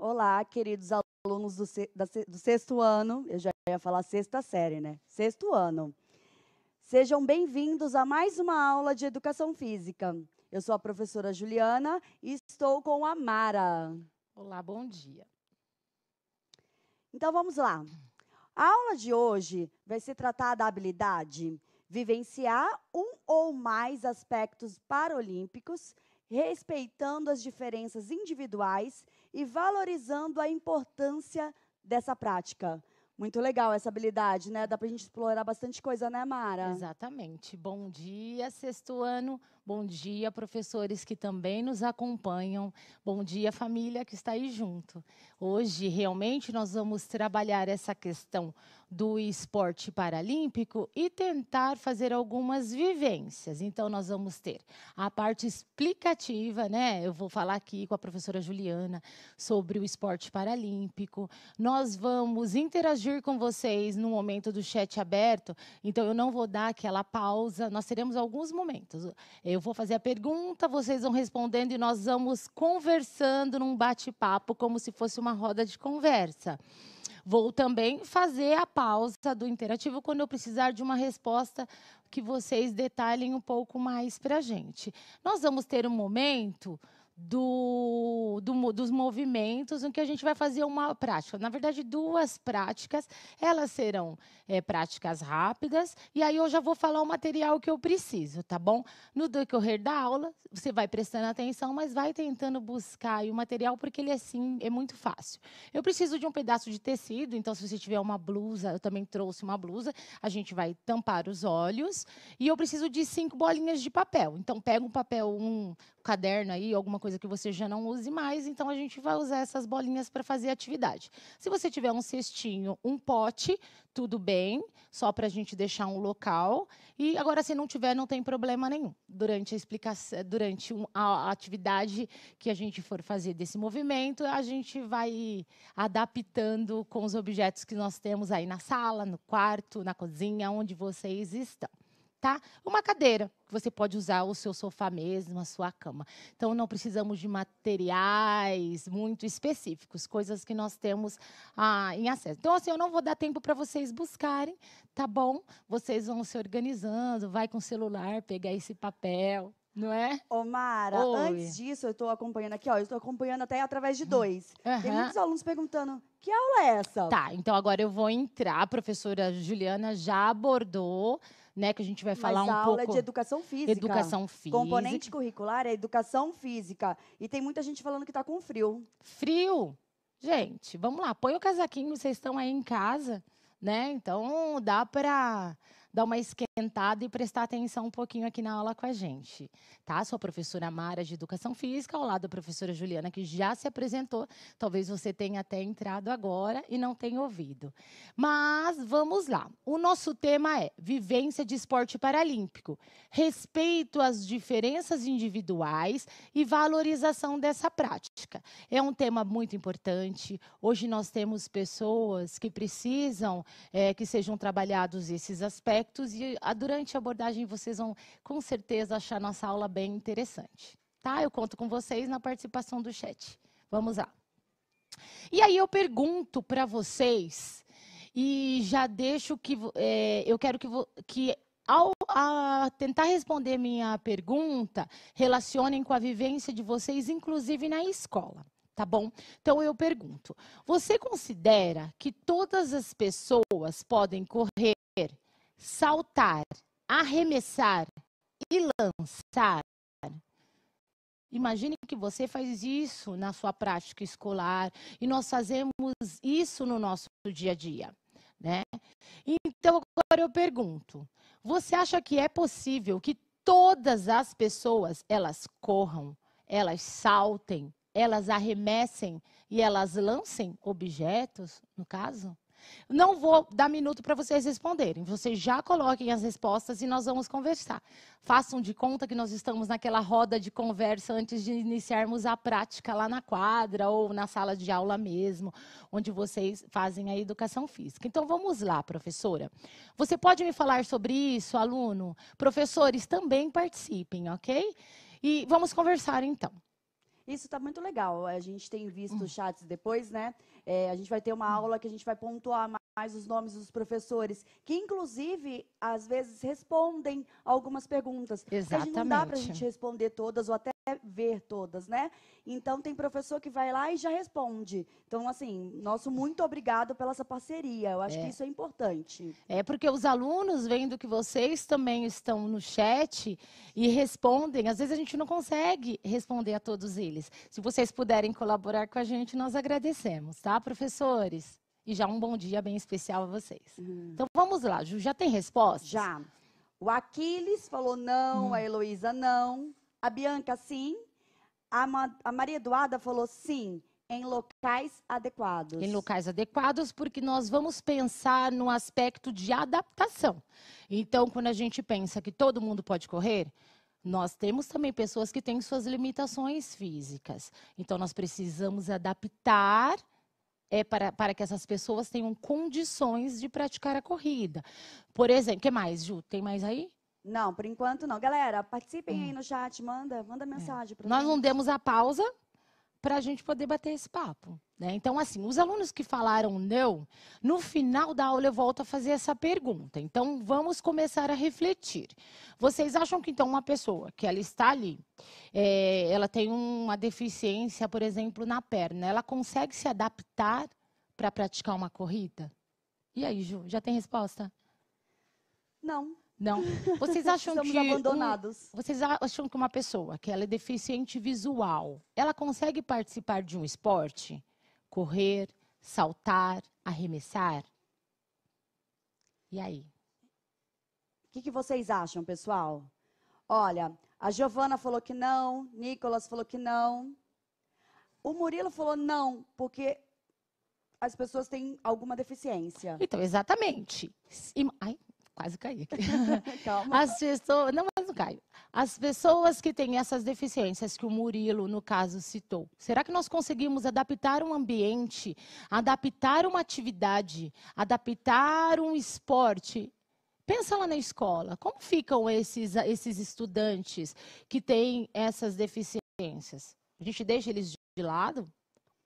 Olá, queridos alunos do, do, sexto ano. Eu já ia falar sexta série, né? Sexto ano. Sejam bem-vindos a mais uma aula de educação física. Eu sou a professora Juliana e estou com a Mara. Olá, bom dia. Então vamos lá. A aula de hoje vai se tratar da habilidade vivenciar um ou mais aspectos paralímpicos respeitando as diferenças individuais e valorizando a importância dessa prática. Muito legal essa habilidade, né? Dá para a gente explorar bastante coisa, né, Mara? Exatamente. Bom dia, sexto ano. Bom dia, professores que também nos acompanham. Bom dia, família que está aí junto. Hoje, realmente, nós vamos trabalhar essa questão do esporte paralímpico e tentar fazer algumas vivências. Então, nós vamos ter a parte explicativa, né? Eu vou falar aqui com a professora Juliana sobre o esporte paralímpico. Nós vamos interagir com vocês no momento do chat aberto, então eu não vou dar aquela pausa. Nós teremos alguns momentos. Eu eu vou fazer a pergunta, vocês vão respondendo e nós vamos conversando num bate-papo, como se fosse uma roda de conversa. Vou também fazer a pausa do interativo quando eu precisar de uma resposta que vocês detalhem um pouco mais para a gente. Nós vamos ter um momento do, do, dos movimentos, em que a gente vai fazer uma prática. Na verdade, duas práticas. Elas serão é, práticas rápidas, e aí eu já vou falar o material que eu preciso, tá bom? No decorrer da aula, você vai prestando atenção, mas vai tentando buscar o material, porque ele é, sim, é muito fácil. Eu preciso de um pedaço de tecido, então, se você tiver uma blusa, eu também trouxe uma blusa, a gente vai tampar os olhos, e eu preciso de cinco bolinhas de papel. Então, pega um papel, um caderno aí, alguma coisa coisa que você já não use mais, então a gente vai usar essas bolinhas para fazer atividade. Se você tiver um cestinho, um pote, tudo bem, só para a gente deixar um local. E agora, se não tiver, não tem problema nenhum. Durante a explicação, durante a atividade que a gente for fazer desse movimento, a gente vai adaptando com os objetos que nós temos aí na sala, no quarto, na cozinha, onde vocês estão tá? Uma cadeira você pode usar o seu sofá mesmo, a sua cama. Então não precisamos de materiais muito específicos, coisas que nós temos ah, em acesso. Então assim, eu não vou dar tempo para vocês buscarem, tá bom? Vocês vão se organizando, vai com o celular, pegar esse papel, não é? Ô, Mara, Oi. antes disso, eu estou acompanhando aqui, ó. Eu estou acompanhando até através de uhum. dois. Uhum. Tem muitos alunos perguntando: que aula é essa? Tá, então agora eu vou entrar. A professora Juliana já abordou né, que a gente vai falar Mas um pouco. a aula é de educação física. Educação física. Componente curricular é educação física. E tem muita gente falando que está com frio. Frio? Gente, vamos lá, põe o casaquinho, vocês estão aí em casa, né? Então dá para dar uma esquentada e prestar atenção um pouquinho aqui na aula com a gente, tá? Sou a professora Mara de Educação Física, ao lado da professora Juliana, que já se apresentou. Talvez você tenha até entrado agora e não tenha ouvido. Mas vamos lá. O nosso tema é vivência de esporte paralímpico, respeito às diferenças individuais e valorização dessa prática. É um tema muito importante. Hoje nós temos pessoas que precisam é, que sejam trabalhados esses aspectos aspectos e ah, durante a abordagem vocês vão com certeza achar nossa aula bem interessante. Tá? Eu conto com vocês na participação do chat. Vamos lá. E aí eu pergunto para vocês e já deixo que é, eu quero que, que ao tentar responder minha pergunta, relacionem com a vivência de vocês, inclusive na escola. Tá bom? Então eu pergunto: você considera que todas as pessoas podem correr saltar, arremessar e lançar. Imagine que você faz isso na sua prática escolar e nós fazemos isso no nosso dia a dia, né? Então agora eu pergunto: você acha que é possível que todas as pessoas elas corram, elas saltem, elas arremessem e elas lancem objetos, no caso? Não vou dar minuto para vocês responderem. Vocês já coloquem as respostas e nós vamos conversar. Façam de conta que nós estamos naquela roda de conversa antes de iniciarmos a prática lá na quadra ou na sala de aula mesmo, onde vocês fazem a educação física. Então vamos lá, professora. Você pode me falar sobre isso, aluno? Professores também participem, ok? E vamos conversar então. Isso está muito legal. A gente tem visto hum. chats depois, né? É, a gente vai ter uma hum. aula que a gente vai pontuar mais os nomes dos professores, que inclusive às vezes respondem algumas perguntas. Exatamente. Não dá para a gente responder todas ou até ver todas, né? Então tem professor que vai lá e já responde. Então assim, nosso muito obrigado pela essa parceria. Eu acho é. que isso é importante. É porque os alunos vendo que vocês também estão no chat e respondem. Às vezes a gente não consegue responder a todos eles. Se vocês puderem colaborar com a gente, nós agradecemos, tá, professores? e já um bom dia bem especial a vocês. Hum. Então vamos lá, Ju, já tem resposta? Já. O Aquiles falou não, hum. a Heloísa não, a Bianca sim, a, Ma a Maria Eduarda falou sim em locais adequados. Em locais adequados, porque nós vamos pensar no aspecto de adaptação. Então, quando a gente pensa que todo mundo pode correr, nós temos também pessoas que têm suas limitações físicas. Então, nós precisamos adaptar é para, para que essas pessoas tenham condições de praticar a corrida. Por exemplo, o que mais, Ju? Tem mais aí? Não, por enquanto não. Galera, participem hum. aí no chat, manda, manda é. mensagem. É. Nós não demos a pausa para a gente poder bater esse papo. Né? Então, assim, os alunos que falaram não, no final da aula eu volto a fazer essa pergunta. Então, vamos começar a refletir. Vocês acham que, então, uma pessoa que ela está ali, é, ela tem uma deficiência, por exemplo, na perna, ela consegue se adaptar para praticar uma corrida? E aí, Ju, já tem resposta? Não. Não. Vocês acham Somos que abandonados. Um, vocês acham que uma pessoa que ela é deficiente visual, ela consegue participar de um esporte? Correr, saltar, arremessar? E aí? O que, que vocês acham, pessoal? Olha, a Giovana falou que não, Nicolas falou que não. O Murilo falou não, porque as pessoas têm alguma deficiência. Então, exatamente. Ai, Quase caí aqui. Calma. As pessoas, não, mas não caio. As pessoas que têm essas deficiências que o Murilo, no caso, citou, será que nós conseguimos adaptar um ambiente, adaptar uma atividade, adaptar um esporte Pensa lá na escola, como ficam esses, esses estudantes que têm essas deficiências? A gente deixa eles de lado?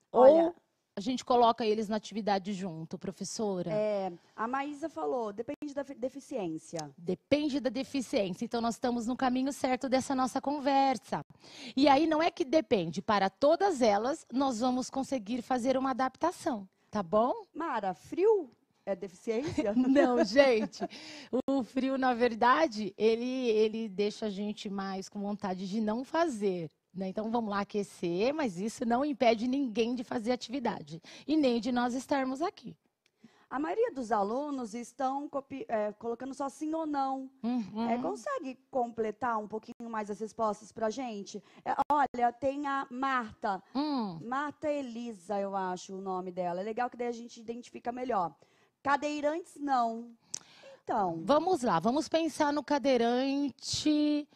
Olha, Ou a gente coloca eles na atividade junto, professora? É, a Maísa falou, depende da deficiência. Depende da deficiência. Então, nós estamos no caminho certo dessa nossa conversa. E aí, não é que depende, para todas elas, nós vamos conseguir fazer uma adaptação, tá bom? Mara, frio é deficiência? Não, gente. O frio, na verdade, ele, ele deixa a gente mais com vontade de não fazer. Né? Então vamos lá aquecer, mas isso não impede ninguém de fazer atividade e nem de nós estarmos aqui. A maioria dos alunos estão é, colocando só sim ou não. Uhum. É, consegue completar um pouquinho mais as respostas para a gente? É, olha, tem a Marta. Uhum. Marta Elisa, eu acho o nome dela. É legal que daí a gente identifica melhor. Cadeirantes, não. Então. Vamos lá, vamos pensar no cadeirante.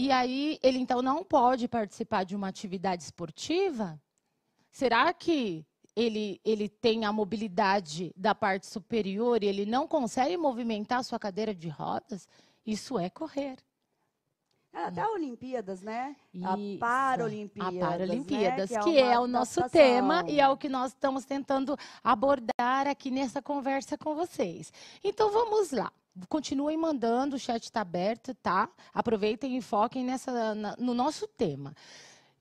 E aí ele então não pode participar de uma atividade esportiva? Será que ele, ele tem a mobilidade da parte superior e ele não consegue movimentar sua cadeira de rodas? Isso é correr. É, até a Olimpíadas, né? a Paralimpíadas. A Paralimpíadas, né? que, é que, é, é o nosso tema e é o que nós estamos tentando abordar aqui nessa conversa com vocês. Então vamos lá continuem mandando, o chat está aberto, tá? Aproveitem e foquem nessa, na, no nosso tema.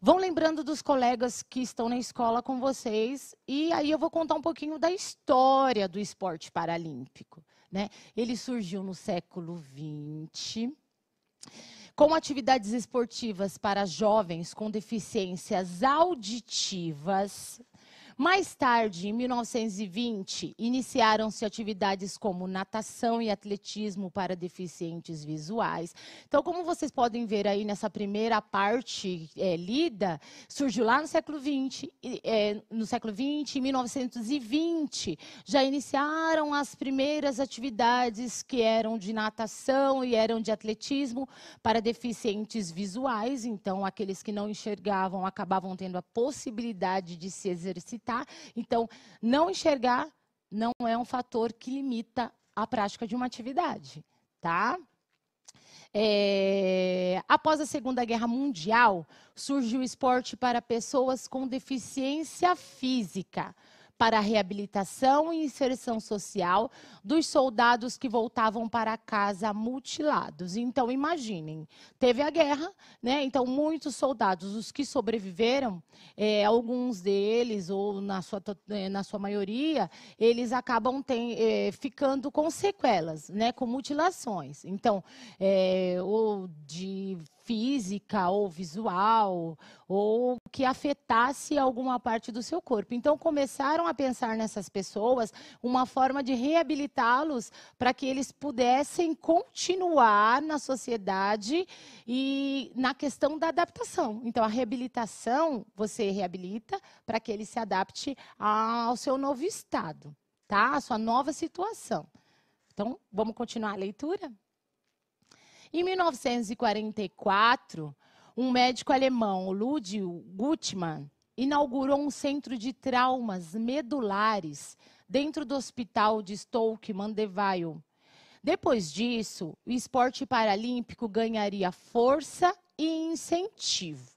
Vão lembrando dos colegas que estão na escola com vocês, e aí eu vou contar um pouquinho da história do esporte paralímpico. Né? Ele surgiu no século XX com atividades esportivas para jovens com deficiências auditivas, mais tarde, em 1920, iniciaram-se atividades como natação e atletismo para deficientes visuais. Então, como vocês podem ver aí nessa primeira parte é, lida, surgiu lá no século XX, é, no século XX, em 1920, já iniciaram as primeiras atividades que eram de natação e eram de atletismo para deficientes visuais. Então, aqueles que não enxergavam acabavam tendo a possibilidade de se exercitar tá? Então, não enxergar não é um fator que limita a prática de uma atividade, tá? É, após a Segunda Guerra Mundial, surge o esporte para pessoas com deficiência física para a reabilitação e inserção social dos soldados que voltavam para casa mutilados. Então, imaginem, teve a guerra, né? Então, muitos soldados, os que sobreviveram, é, alguns deles, ou na sua, é, na sua maioria, eles acabam tem, é, ficando com sequelas, né? Com mutilações. Então, é, ou de física ou visual ou que afetasse alguma parte do seu corpo. Então começaram a pensar nessas pessoas uma forma de reabilitá-los para que eles pudessem continuar na sociedade e na questão da adaptação. Então a reabilitação você reabilita para que ele se adapte ao seu novo estado, tá? A sua nova situação. Então vamos continuar a leitura? Em 1944, um médico alemão, Ludwig Gutmann, inaugurou um centro de traumas medulares dentro do hospital de Stoke Mandeville. Depois disso, o esporte paralímpico ganharia força e incentivo.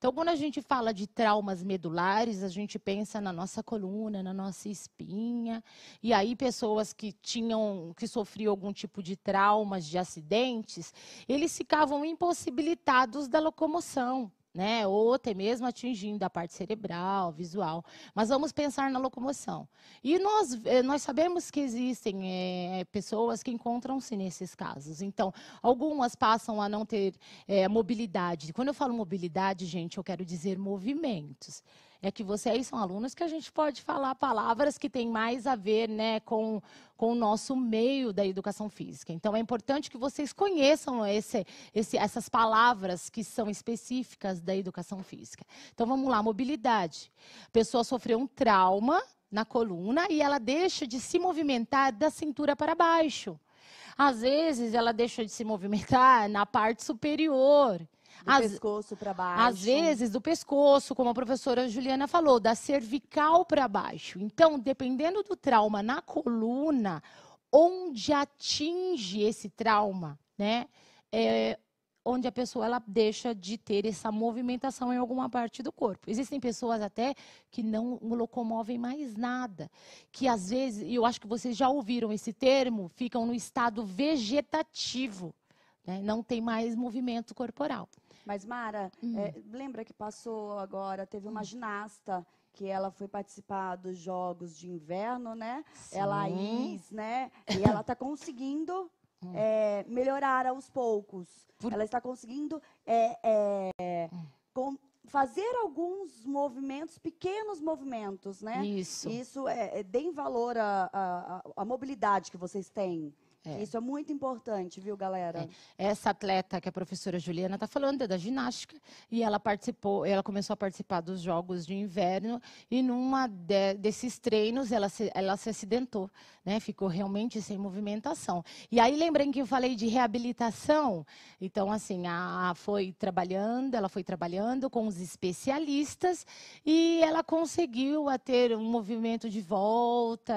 Então, quando a gente fala de traumas medulares, a gente pensa na nossa coluna, na nossa espinha, e aí pessoas que tinham, que sofriam algum tipo de traumas, de acidentes, eles ficavam impossibilitados da locomoção né? Ou até mesmo atingindo a parte cerebral, visual. Mas vamos pensar na locomoção. E nós, eh, nós sabemos que existem é, pessoas que encontram-se nesses casos. Então, algumas passam a não ter é, mobilidade. Quando eu falo mobilidade, gente, eu quero dizer movimentos é que vocês são alunos que a gente pode falar palavras que têm mais a ver né, com, com o nosso meio da educação física. Então, é importante que vocês conheçam esse, esse, essas palavras que são específicas da educação física. Então, vamos lá, mobilidade. A pessoa sofreu um trauma na coluna e ela deixa de se movimentar da cintura para baixo. Às vezes, ela deixa de se movimentar na parte superior. Do as, pescoço para baixo. Às vezes, do pescoço, como a professora Juliana falou, da cervical para baixo. Então, dependendo do trauma na coluna, onde atinge esse trauma, né? É, onde a pessoa ela deixa de ter essa movimentação em alguma parte do corpo. Existem pessoas até que não locomovem mais nada, que às vezes, eu acho que vocês já ouviram esse termo, ficam no estado vegetativo, né? não tem mais movimento corporal. Mas, Mara, hum. é, lembra que passou agora, teve uma hum. ginasta que ela foi participar dos Jogos de Inverno, né? É Sim. É né? E ela está conseguindo hum. é, melhorar aos poucos. Por... Ela está conseguindo é, é, hum. com fazer alguns movimentos, pequenos movimentos, né? Isso. Isso é, é, deem valor à mobilidade que vocês têm. É. Isso é muito importante, viu, galera? É. Essa atleta que a professora Juliana está falando é da ginástica e ela participou, ela começou a participar dos jogos de inverno e numa de, desses treinos ela se, ela se acidentou, né? Ficou realmente sem movimentação. E aí lembrem que eu falei de reabilitação, então assim a, a foi trabalhando, ela foi trabalhando com os especialistas e ela conseguiu a ter um movimento de volta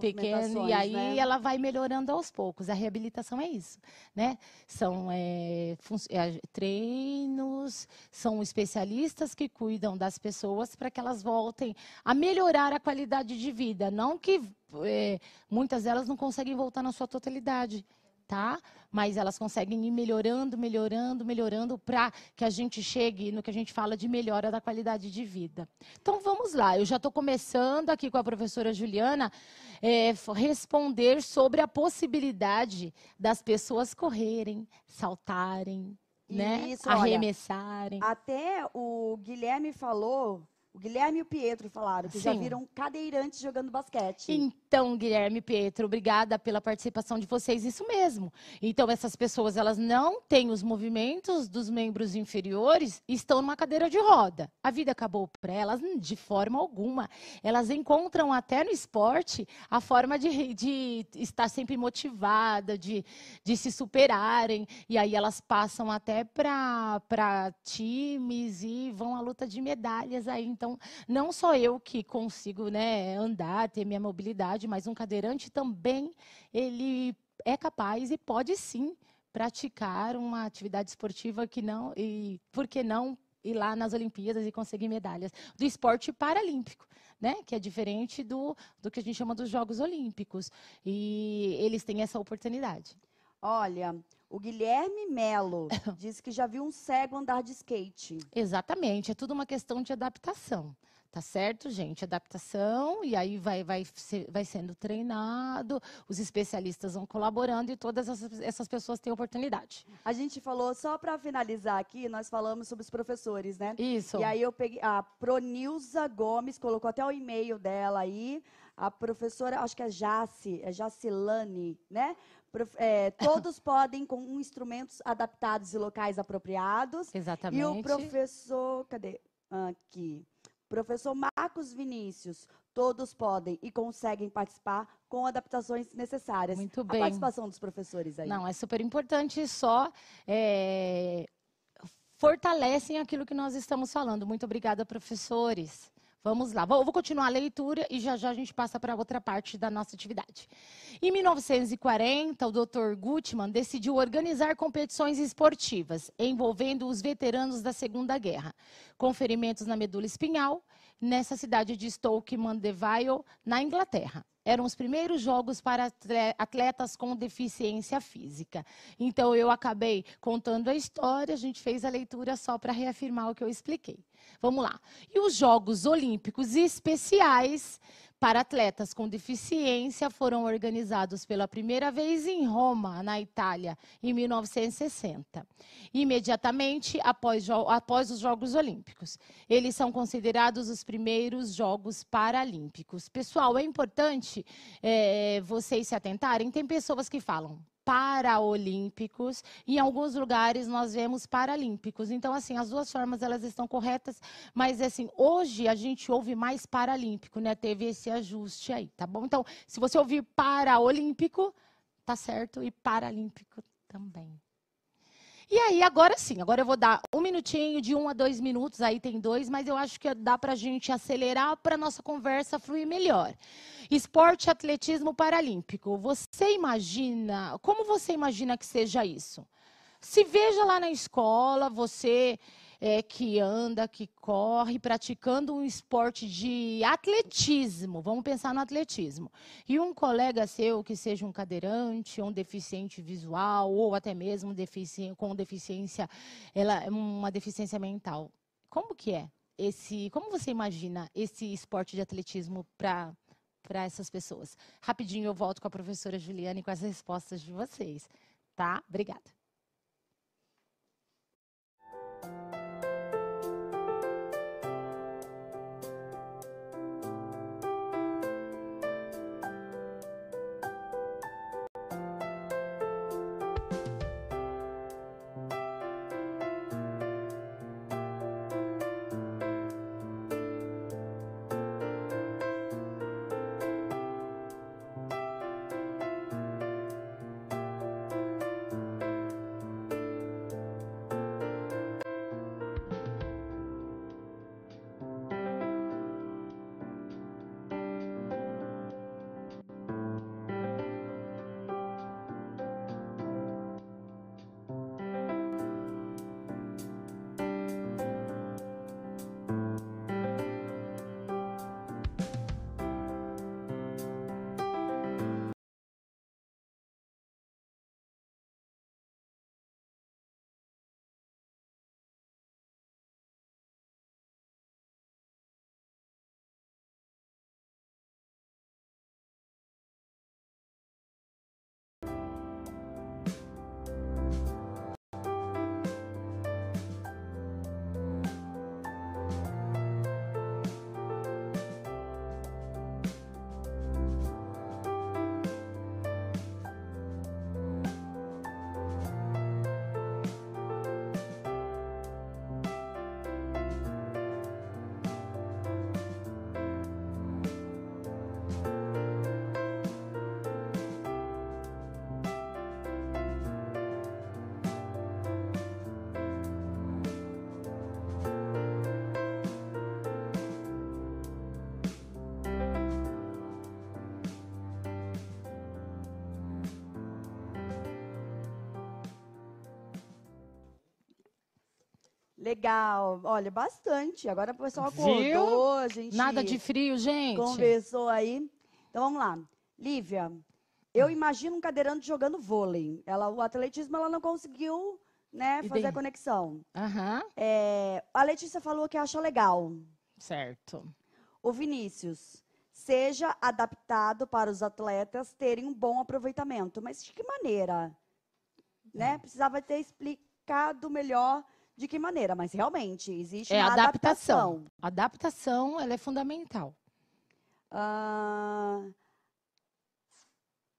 pequeno e aí né? ela vai melhorando aos poucos. A reabilitação é isso, né? São é, é, treinos, são especialistas que cuidam das pessoas para que elas voltem a melhorar a qualidade de vida, não que é, muitas delas não conseguem voltar na sua totalidade tá? Mas elas conseguem ir melhorando, melhorando, melhorando para que a gente chegue no que a gente fala de melhora da qualidade de vida. Então vamos lá, eu já estou começando aqui com a professora Juliana é, responder sobre a possibilidade das pessoas correrem, saltarem, né? Isso, né? Olha, arremessarem. até o Guilherme falou o Guilherme e o Pietro falaram que Sim. já viram cadeirantes jogando basquete. Então, Guilherme Pietro, obrigada pela participação de vocês. Isso mesmo. Então, essas pessoas, elas não têm os movimentos dos membros inferiores, estão numa cadeira de roda. A vida acabou para elas de forma alguma. Elas encontram até no esporte a forma de, de estar sempre motivada, de, de se superarem. E aí elas passam até para times e vão à luta de medalhas aí então, não só eu que consigo né, andar, ter minha mobilidade, mas um cadeirante também ele é capaz e pode sim praticar uma atividade esportiva que não e por que não ir lá nas Olimpíadas e conseguir medalhas do esporte paralímpico, né? Que é diferente do, do que a gente chama dos Jogos Olímpicos e eles têm essa oportunidade. Olha, o Guilherme Melo disse que já viu um cego andar de skate. Exatamente, é tudo uma questão de adaptação. Tá certo, gente? Adaptação, e aí vai, vai, vai sendo treinado, os especialistas vão colaborando e todas essas, essas pessoas têm oportunidade. A gente falou, só para finalizar aqui, nós falamos sobre os professores, né? Isso. E aí eu peguei, a Pronilza Gomes colocou até o e-mail dela aí, a professora, acho que é Jace, é Jacilane, né? É, todos podem com instrumentos adaptados e locais apropriados. Exatamente. E o professor, cadê? Aqui. Professor Marcos Vinícius, todos podem e conseguem participar com adaptações necessárias. Muito bem. A participação dos professores aí. Não, é super importante, só é, fortalecem aquilo que nós estamos falando. Muito obrigada, professores. Vamos lá, vou, vou continuar a leitura e já já a gente passa para outra parte da nossa atividade. Em 1940, o Dr. Gutmann decidiu organizar competições esportivas envolvendo os veteranos da Segunda Guerra, com ferimentos na medula espinhal, nessa cidade de Stoke Mandeville, na Inglaterra eram os primeiros jogos para atletas com deficiência física. Então eu acabei contando a história, a gente fez a leitura só para reafirmar o que eu expliquei. Vamos lá. E os Jogos Olímpicos Especiais para atletas com deficiência foram organizados pela primeira vez em Roma, na Itália, em 1960, imediatamente após, após os Jogos Olímpicos. Eles são considerados os primeiros Jogos Paralímpicos. Pessoal, é importante importante é, vocês se atentarem. Tem pessoas que falam paraolímpicos, em alguns lugares nós vemos paralímpicos. Então, assim, as duas formas elas estão corretas, mas assim, hoje a gente ouve mais paralímpico, né? Teve esse ajuste aí, tá bom? Então, se você ouvir paraolímpico, tá certo, e paralímpico também. E aí, agora sim, agora eu vou dar um minutinho, de um a dois minutos, aí tem dois, mas eu acho que dá para a gente acelerar para nossa conversa fluir melhor. Esporte, atletismo paralímpico. Você imagina, como você imagina que seja isso? Se veja lá na escola, você é, que anda, que corre, praticando um esporte de atletismo. Vamos pensar no atletismo. E um colega seu que seja um cadeirante, um deficiente visual, ou até mesmo defici com deficiência, ela, uma deficiência mental. Como que é esse? Como você imagina esse esporte de atletismo para para essas pessoas. Rapidinho eu volto com a professora Juliana e com as respostas de vocês, tá? Obrigada. Legal, olha, bastante. Agora o pessoal acordou, a gente. Nada de frio, gente. Conversou aí. Então vamos lá. Lívia, eu hum. imagino um cadeirante jogando vôlei. Ela, o atletismo ela não conseguiu né, fazer a conexão. Uhum. É, a Letícia falou que acha legal. Certo. O Vinícius, seja adaptado para os atletas terem um bom aproveitamento. Mas de que maneira? Uhum. Né? Hum. Precisava ter explicado melhor de que maneira, mas realmente existe é, uma adaptação. adaptação. Adaptação, ela é fundamental. Ah,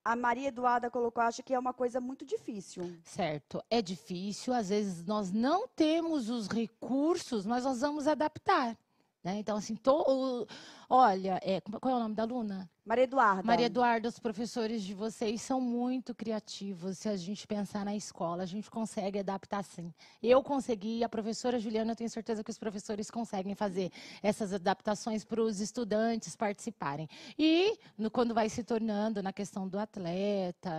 a Maria Eduarda colocou, acha que é uma coisa muito difícil. Certo, é difícil. Às vezes nós não temos os recursos, mas nós vamos adaptar. Né? Então, assim, olha, é, qual é o nome da aluna? Maria Eduarda. Maria Eduarda, os professores de vocês são muito criativos. Se a gente pensar na escola, a gente consegue adaptar sim. Eu consegui, a professora Juliana, eu tenho certeza que os professores conseguem fazer essas adaptações para os estudantes participarem. E no, quando vai se tornando na questão do atleta,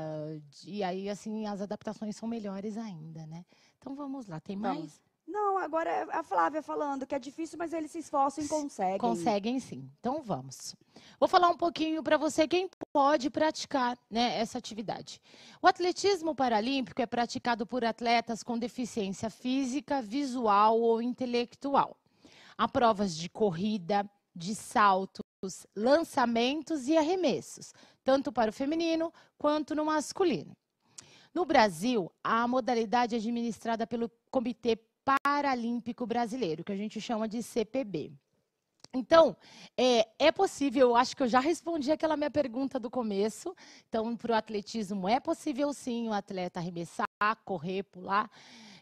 e aí, assim, as adaptações são melhores ainda, né? Então, vamos lá. Tem mais? Não, agora é a Flávia falando que é difícil, mas eles se esforçam e conseguem. Conseguem sim. Então vamos. Vou falar um pouquinho para você quem pode praticar né, essa atividade. O atletismo paralímpico é praticado por atletas com deficiência física, visual ou intelectual. Há provas de corrida, de saltos, lançamentos e arremessos, tanto para o feminino quanto no masculino. No Brasil, a modalidade é administrada pelo Comitê Paralímpico Brasileiro, que a gente chama de CPB. Então, é, é, possível, eu acho que eu já respondi aquela minha pergunta do começo. Então, para o atletismo, é possível sim o atleta arremessar, correr, pular,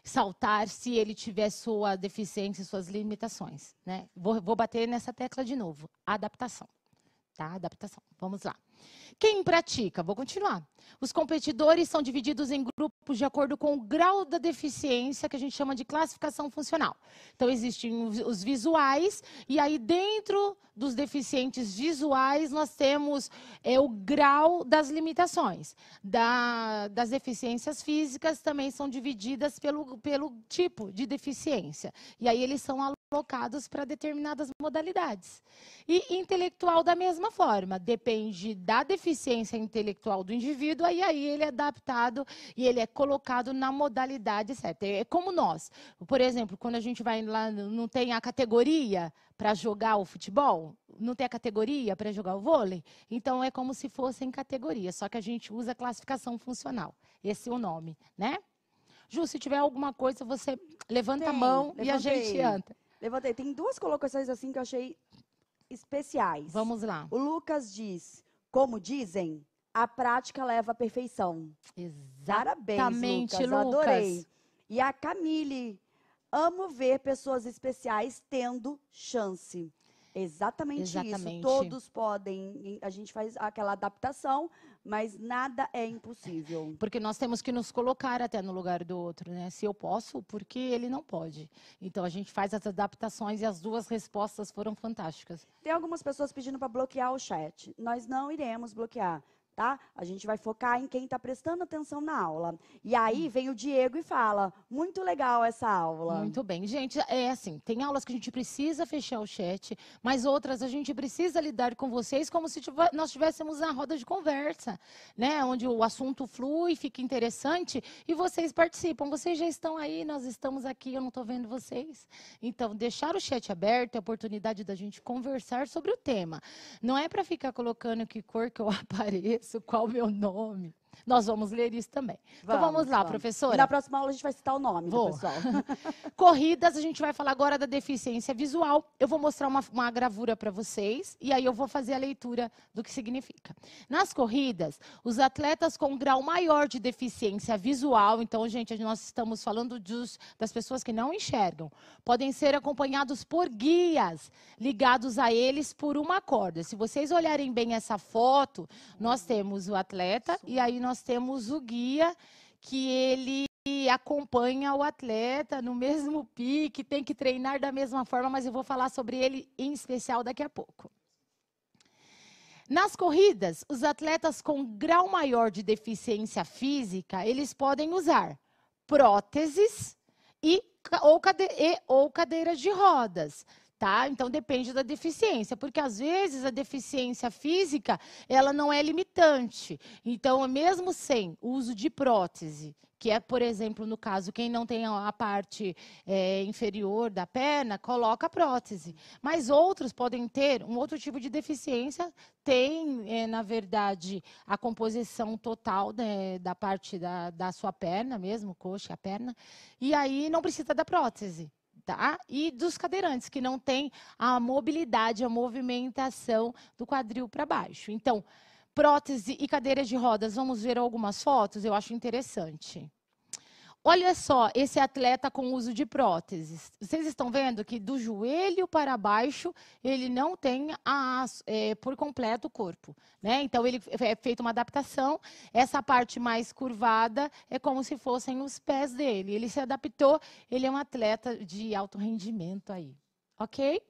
saltar, se ele tiver sua deficiência, suas limitações. Né? Vou, vou bater nessa tecla de novo: adaptação. Tá? Adaptação. Vamos lá. Quem pratica? Vou continuar. Os competidores são divididos em grupos de acordo com o grau da deficiência, que a gente chama de classificação funcional. Então, existem os visuais, e aí, dentro dos deficientes visuais, nós temos é, o grau das limitações. Da, das deficiências físicas também são divididas pelo, pelo tipo de deficiência. E aí, eles são alocados para determinadas modalidades. E intelectual, da mesma forma, depende da deficiência deficiência intelectual do indivíduo, aí, aí ele é adaptado e ele é colocado na modalidade certa. É como nós. Por exemplo, quando a gente vai lá, não tem a categoria para jogar o futebol, não tem a categoria para jogar o vôlei, então é como se fossem categoria, só que a gente usa classificação funcional. Esse é o nome, né? Ju, se tiver alguma coisa, você levanta tem, a mão levantei, e a gente anda. Levantei. Tem duas colocações assim que eu achei especiais. Vamos lá. O Lucas diz: como dizem, a prática leva à perfeição. Exatamente, Parabéns, Lucas, Lucas. Adorei. E a Camille, amo ver pessoas especiais tendo chance. Exatamente, Exatamente, isso. Todos podem. A gente faz aquela adaptação, mas nada é impossível. Porque nós temos que nos colocar até no lugar do outro, né? Se eu posso, por que ele não pode? Então a gente faz as adaptações e as duas respostas foram fantásticas. Tem algumas pessoas pedindo para bloquear o chat. Nós não iremos bloquear tá? A gente vai focar em quem está prestando atenção na aula. E aí hum. vem o Diego e fala: muito legal essa aula. Muito bem, gente. É assim, tem aulas que a gente precisa fechar o chat, mas outras a gente precisa lidar com vocês como se nós tivéssemos na roda de conversa, né? Onde o assunto flui, fica interessante e vocês participam. Vocês já estão aí, nós estamos aqui, eu não estou vendo vocês. Então, deixar o chat aberto é a oportunidade da gente conversar sobre o tema. Não é para ficar colocando que cor que eu apareço conheço qual o meu nome. Nós vamos ler isso também. Então, vamos, então vamos lá, vamos. professora. E na próxima aula a gente vai citar o nome vou. do pessoal. Corridas, a gente vai falar agora da deficiência visual. Eu vou mostrar uma, uma gravura para vocês e aí eu vou fazer a leitura do que significa. Nas corridas, os atletas com grau maior de deficiência visual, então, gente, nós estamos falando dos, das pessoas que não enxergam, podem ser acompanhados por guias ligados a eles por uma corda. Se vocês olharem bem essa foto, nós temos o atleta e aí nós temos o guia que ele acompanha o atleta no mesmo pique, tem que treinar da mesma forma, mas eu vou falar sobre ele em especial daqui a pouco. Nas corridas, os atletas com grau maior de deficiência física, eles podem usar próteses e ou, cade, e, ou cadeiras de rodas. Tá? Então depende da deficiência, porque às vezes a deficiência física ela não é limitante. Então, é mesmo sem uso de prótese, que é, por exemplo, no caso, quem não tem a parte é, inferior da perna, coloca prótese. Mas outros podem ter um outro tipo de deficiência, tem, é, na verdade, a composição total né, da parte da, da sua perna mesmo, coxa, a perna, e aí não precisa da prótese tá? E dos cadeirantes, que não tem a mobilidade, a movimentação do quadril para baixo. Então, prótese e cadeira de rodas, vamos ver algumas fotos? Eu acho interessante. Olha só esse atleta com uso de próteses. Vocês estão vendo que do joelho para baixo ele não tem a, é, por completo o corpo, né? Então ele é feita uma adaptação. Essa parte mais curvada é como se fossem os pés dele. Ele se adaptou. Ele é um atleta de alto rendimento aí, ok?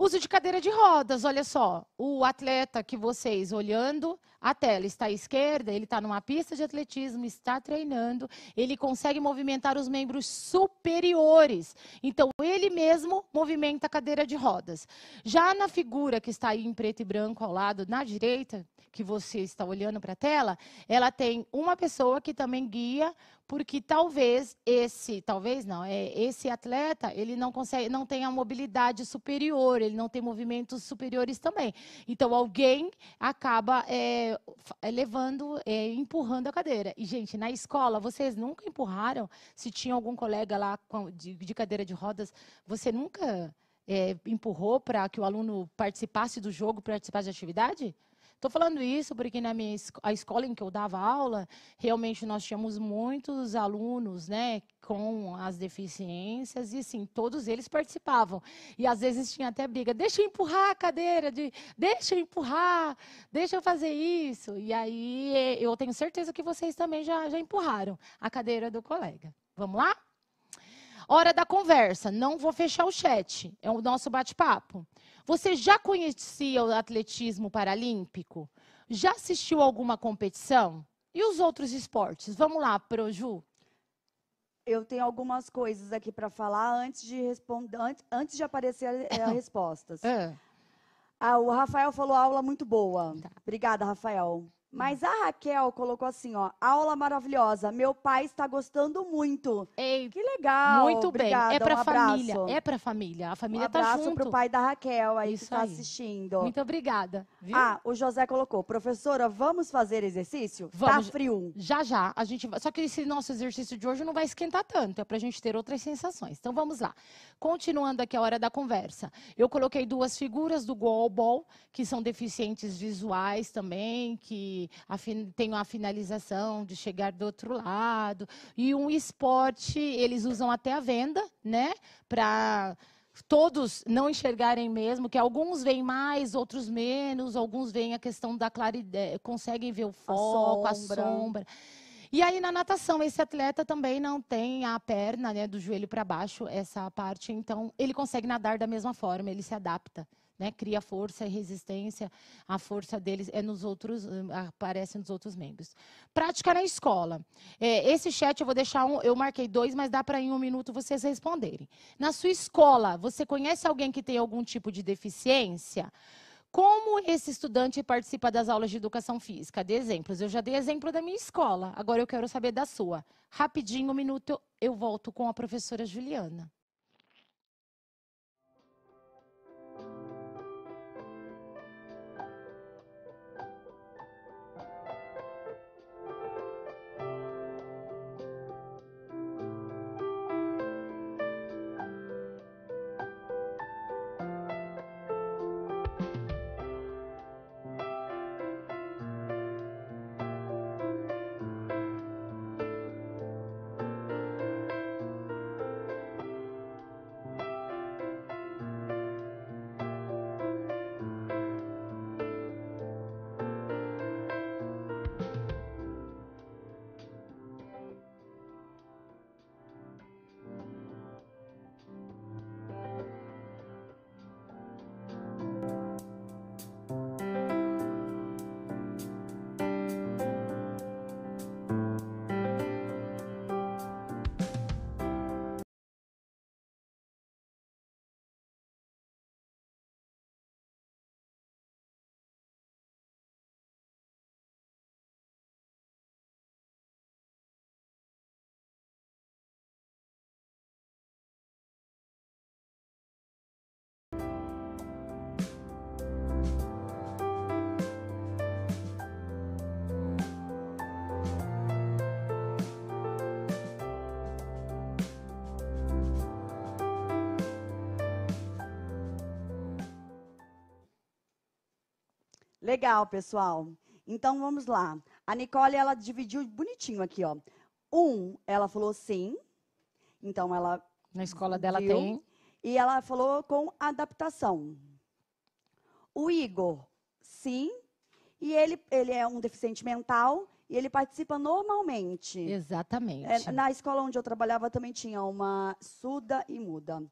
Uso de cadeira de rodas, olha só. O atleta que vocês olhando, a tela está à esquerda, ele está numa pista de atletismo, está treinando, ele consegue movimentar os membros superiores. Então, ele mesmo movimenta a cadeira de rodas. Já na figura que está aí em preto e branco ao lado, na direita, que você está olhando para a tela, ela tem uma pessoa que também guia porque talvez esse, talvez não, é, esse atleta, ele não consegue, não tem a mobilidade superior, ele não tem movimentos superiores também. Então alguém acaba é, é levando, é, empurrando a cadeira. E gente, na escola, vocês nunca empurraram? Se tinha algum colega lá de, de cadeira de rodas, você nunca é, empurrou para que o aluno participasse do jogo, participasse de atividade? Não. Estou falando isso porque na minha a escola em que eu dava aula, realmente nós tínhamos muitos alunos, né, com as deficiências e assim, todos eles participavam. E às vezes tinha até briga, deixa eu empurrar a cadeira, de, deixa eu empurrar, deixa eu fazer isso. E aí eu tenho certeza que vocês também já, já empurraram a cadeira do colega. Vamos lá? Hora da conversa. Não vou fechar o chat. É o nosso bate-papo. Você já conhecia o atletismo paralímpico? Já assistiu alguma competição? E os outros esportes? Vamos lá, Proju. Eu tenho algumas coisas aqui para falar antes de responder, antes de aparecer eh, as respostas. Ah. ah, o Rafael falou aula muito boa. Tá. Obrigada, Rafael. Mas hum. a Raquel colocou assim, ó, aula maravilhosa. Meu pai está gostando muito. Ei, que legal. Muito Obrigada, bem. É para um família, é para família. A família um tá junto. abraço o pai da Raquel aí Isso que está assistindo. Muito obrigada. Viu? Ah, o José colocou, professora, vamos fazer exercício? Tá vamos. Tá frio. Já já, a gente só que esse nosso exercício de hoje não vai esquentar tanto, é para a gente ter outras sensações. Então vamos lá. Continuando aqui a hora da conversa. Eu coloquei duas figuras do goalball que são deficientes visuais também, que que a, a finalização de chegar do outro lado. E um esporte, eles usam até a venda, né? Para todos não enxergarem mesmo, que alguns veem mais, outros menos, alguns veem a questão da claridade, é, conseguem ver o foco, a sombra. A sombra. E aí na natação, esse atleta também não tem a perna, né, do joelho para baixo, essa parte, então ele consegue nadar da mesma forma, ele se adapta né? Cria força e resistência. A força deles é nos outros, hum, aparece nos outros membros. Prática na escola. É, esse chat eu vou deixar um, eu marquei dois, mas dá para em um minuto vocês responderem. Na sua escola, você conhece alguém que tem algum tipo de deficiência? Como esse estudante participa das aulas de educação física? De exemplos. Eu já dei exemplo da minha escola, agora eu quero saber da sua. Rapidinho, um minuto, eu volto com a professora Juliana. Legal, pessoal. Então vamos lá. A Nicole ela dividiu bonitinho aqui, ó. Um, ela falou sim. Então ela na escola dela viu, tem e ela falou com adaptação. O Igor, sim. E ele ele é um deficiente mental e ele participa normalmente. Exatamente. É, na escola onde eu trabalhava também tinha uma surda e muda.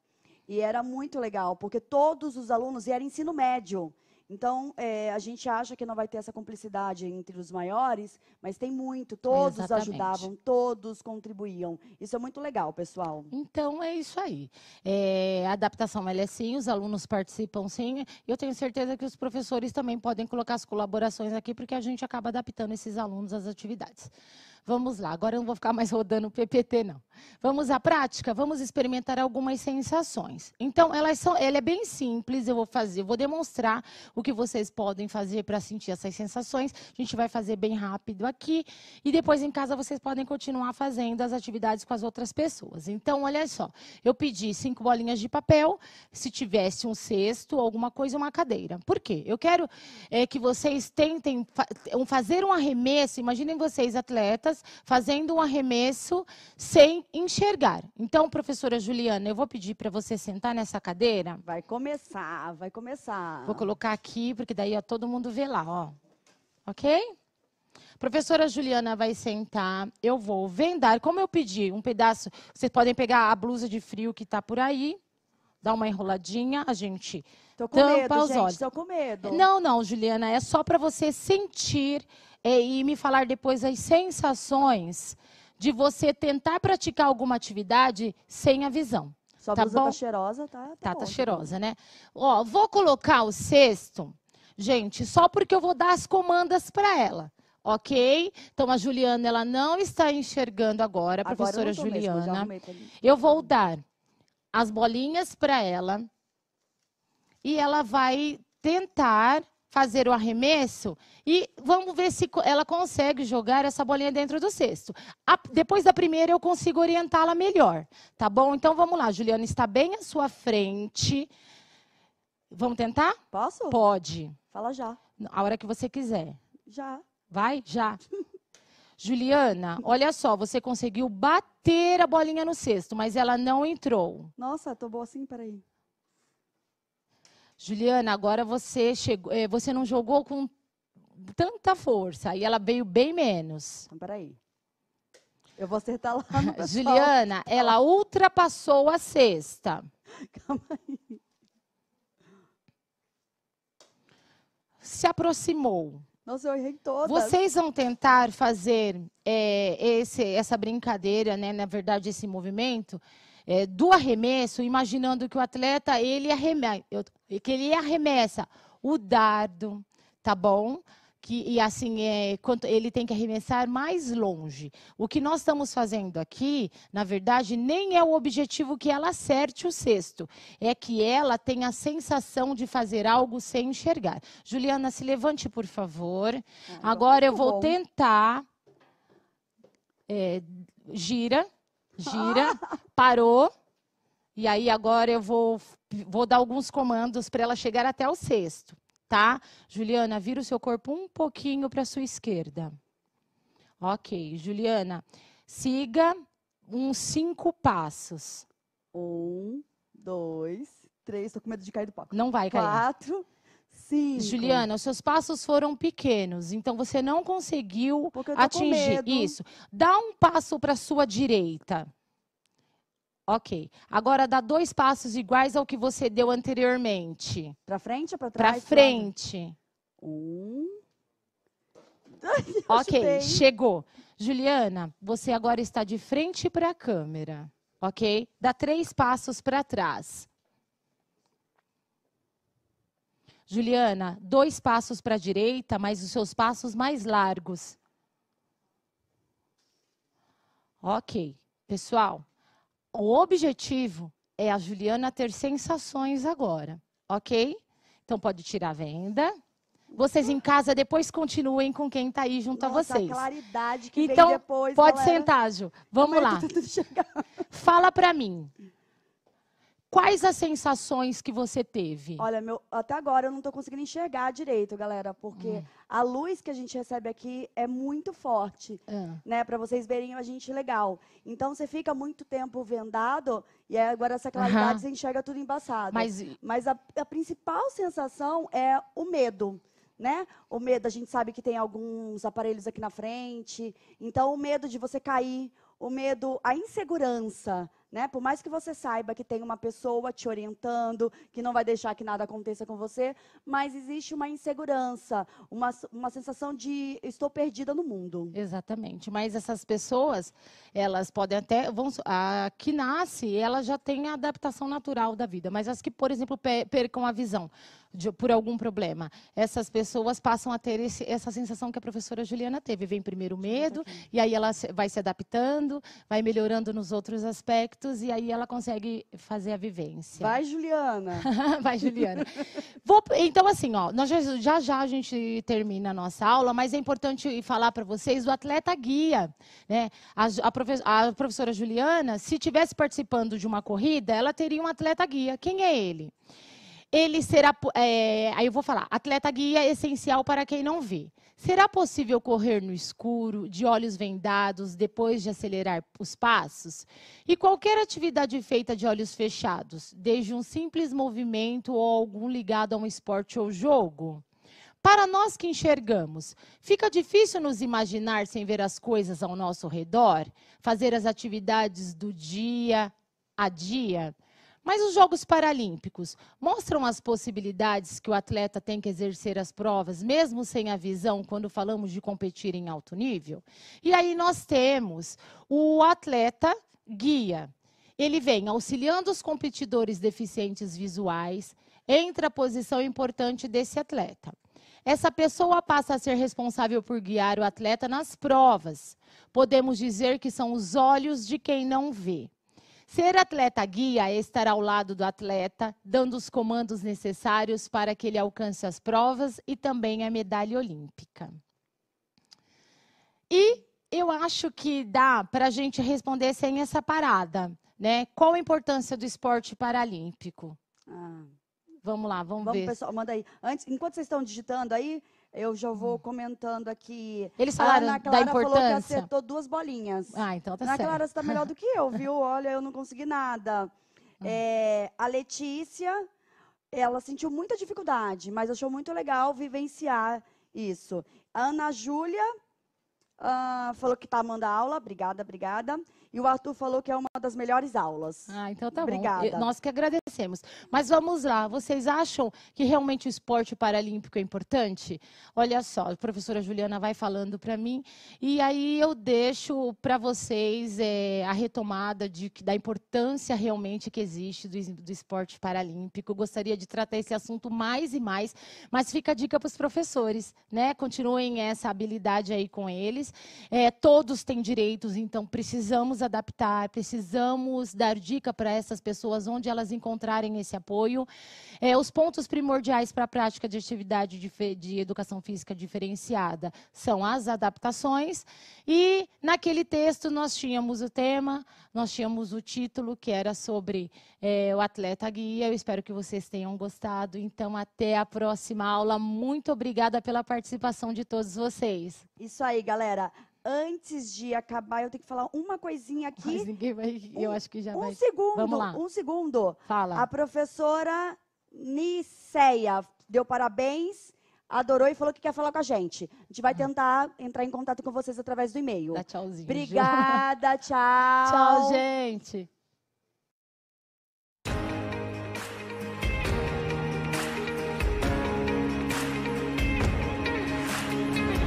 E era muito legal, porque todos os alunos, e era ensino médio, então, é, a gente acha que não vai ter essa cumplicidade entre os maiores, mas tem muito. Todos ajudavam, todos contribuíam. Isso é muito legal, pessoal. Então, é isso aí. É, a adaptação ela é sim, os alunos participam sim. Eu tenho certeza que os professores também podem colocar as colaborações aqui, porque a gente acaba adaptando esses alunos às atividades. Vamos lá, agora eu não vou ficar mais rodando o PPT, não. Vamos à prática? Vamos experimentar algumas sensações. Então, elas são, ele é bem simples, eu vou fazer, eu vou demonstrar o que vocês podem fazer para sentir essas sensações. A gente vai fazer bem rápido aqui e depois em casa vocês podem continuar fazendo as atividades com as outras pessoas. Então, olha só, eu pedi cinco bolinhas de papel, se tivesse um cesto, alguma coisa, uma cadeira. Por quê? Eu quero é, que vocês tentem fa fazer um arremesso, imaginem vocês atletas, fazendo um arremesso sem enxergar. Então, professora Juliana, eu vou pedir para você sentar nessa cadeira. Vai começar, vai começar. Vou colocar aqui, porque daí ó, todo mundo vê lá, ó. Ok? Professora Juliana vai sentar, eu vou vendar, como eu pedi, um pedaço. Vocês podem pegar a blusa de frio que está por aí, dar uma enroladinha, a gente Tô com Tampa medo, os gente, olhos. tô com medo. Não, não, Juliana, é só para você sentir é, e me falar depois as sensações de você tentar praticar alguma atividade sem a visão. Sua tá blusa tá bom? tá cheirosa, tá? Tá, tá, bom, tá, tá cheirosa, né? Ó, vou colocar o cesto, gente, só porque eu vou dar as comandas para ela ok? Então a Juliana ela não está enxergando agora, a professora agora eu Juliana. Mesmo, eu, eu vou dar as bolinhas para ela e ela vai tentar fazer o arremesso e vamos ver se ela consegue jogar essa bolinha dentro do cesto. A, depois da primeira eu consigo orientá-la melhor, tá bom? Então vamos lá, Juliana está bem à sua frente. Vamos tentar? Posso? Pode. Fala já. A hora que você quiser. Já. Vai? Já. Juliana, olha só, você conseguiu bater a bolinha no cesto, mas ela não entrou. Nossa, tô boa assim, peraí. Juliana, agora você chegou, eh, você não jogou com tanta força e ela veio bem menos. Então, aí. Eu vou acertar lá no Juliana, ela ultrapassou a sexta. Calma aí. Se aproximou. Nossa, eu errei todas. Vocês vão tentar fazer é, esse, essa brincadeira, né? Na verdade, esse movimento é, do arremesso, imaginando que o atleta ele arremessa, que ele arremessa o dardo, tá bom? Que, e assim, é, ele tem que arremessar mais longe. O que nós estamos fazendo aqui, na verdade, nem é o objetivo que ela acerte o cesto é que ela tenha a sensação de fazer algo sem enxergar. Juliana, se levante, por favor. Ah, Agora eu vou bom. tentar. É, gira gira, ah. parou. E aí agora eu vou, vou dar alguns comandos para ela chegar até o sexto, tá? Juliana, vira o seu corpo um pouquinho para sua esquerda. Ok, Juliana, siga uns cinco passos. Um, dois, três. Estou com medo de cair do palco. Não vai cair. Quatro, Juliana, os seus passos foram pequenos, então você não conseguiu atingir isso. Dá um passo para sua direita. Ok. Agora dá dois passos iguais ao que você deu anteriormente. Para frente ou para trás? Para frente. Um. ok, chutei. chegou. Juliana, você agora está de frente para a câmera. Ok? Dá três passos para trás. Juliana, dois passos para a direita, mas os seus passos mais largos. Ok, pessoal, o objetivo é a Juliana ter sensações agora, ok? Então pode tirar a venda. Vocês em casa depois continuem com quem está aí junto Nossa, a vocês. A claridade que então, depois, Pode galera. sentar, Ju. É Vamos lá. Fala para mim. Quais as sensações que você teve? Olha, meu, até agora eu não estou conseguindo enxergar direito, galera, porque hum. a luz que a gente recebe aqui é muito forte, hum. né? Para vocês verem a gente legal. Então você fica muito tempo vendado e agora essa claridade uhum. você enxerga tudo embaçado. Mas, Mas a, a principal sensação é o medo. Né? O medo, a gente sabe que tem alguns aparelhos aqui na frente. Então, o medo de você cair, o medo, a insegurança, né? Por mais que você saiba que tem uma pessoa te orientando, que não vai deixar que nada aconteça com você, mas existe uma insegurança, uma, uma sensação de estou perdida no mundo. Exatamente. Mas essas pessoas, elas podem até. Vão, a que nasce, ela já tem a adaptação natural da vida. Mas as que, por exemplo, percam a visão de, por algum problema. Essas pessoas passam a ter esse, essa sensação que a professora Juliana teve. Vem primeiro o medo, e aí ela vai se adaptando, vai melhorando nos outros aspectos, e aí ela consegue fazer a vivência. Vai, Juliana! vai, Juliana. Vou, então, assim, ó, nós já, já já a gente termina a nossa aula, mas é importante falar para vocês do atleta guia. Né? A, a, profe, a professora Juliana, se tivesse participando de uma corrida, ela teria um atleta guia. Quem é ele? ele será. É, aí eu vou falar. Atleta guia essencial para quem não vê. Será possível correr no escuro, de olhos vendados, depois de acelerar os passos? E qualquer atividade feita de olhos fechados, desde um simples movimento ou algum ligado a um esporte ou jogo? Para nós que enxergamos, fica difícil nos imaginar sem ver as coisas ao nosso redor, fazer as atividades do dia a dia? Mas os Jogos Paralímpicos mostram as possibilidades que o atleta tem que exercer as provas, mesmo sem a visão, quando falamos de competir em alto nível? E aí nós temos o atleta guia. Ele vem auxiliando os competidores deficientes visuais, entra a posição importante desse atleta. Essa pessoa passa a ser responsável por guiar o atleta nas provas. Podemos dizer que são os olhos de quem não vê. Ser atleta guia é estar ao lado do atleta, dando os comandos necessários para que ele alcance as provas e também a medalha olímpica. E eu acho que dá para a gente responder sem essa parada, né? Qual a importância do esporte paralímpico? Ah. Vamos lá, vamos, vamos ver. Vamos, pessoal, manda aí. Antes, enquanto vocês estão digitando aí, eu já vou hum. comentando aqui. Eles falaram a Ana Clara da importância. falou que acertou duas bolinhas. Ah, então tá Ana certo. A Clara, você tá melhor do que eu, viu? Olha, eu não consegui nada. Hum. É, a Letícia, ela sentiu muita dificuldade, mas achou muito legal vivenciar isso. A Ana Júlia uh, falou que tá mandando aula. Obrigada, obrigada. E o Arthur falou que é uma das melhores aulas. Ah, então tá Obrigada. bom. Obrigada. Nós que agradecemos. Mas vamos lá, vocês acham que realmente o esporte paralímpico é importante? Olha só, a professora Juliana vai falando para mim. E aí eu deixo para vocês é, a retomada de, da importância realmente que existe do, do esporte paralímpico. Eu gostaria de tratar esse assunto mais e mais, mas fica a dica para os professores, né? Continuem essa habilidade aí com eles. É, todos têm direitos, então precisamos adaptar, precisamos dar dica para essas pessoas onde elas encontrarem esse apoio. É, os pontos primordiais para a prática de atividade de, de educação física diferenciada são as adaptações. E naquele texto nós tínhamos o tema, nós tínhamos o título, que era sobre é, o atleta guia. Eu espero que vocês tenham gostado. Então, até a próxima aula. Muito obrigada pela participação de todos vocês. Isso aí, galera antes de acabar, eu tenho que falar uma coisinha aqui. Mas ninguém vai. eu um, acho que já um vai. Um segundo, Vamos lá. um segundo. Fala. A professora Niceia deu parabéns, adorou e falou que quer falar com a gente. A gente vai ah. tentar entrar em contato com vocês através do e-mail. Dá tchauzinho. Obrigada, tchau. tchau, gente.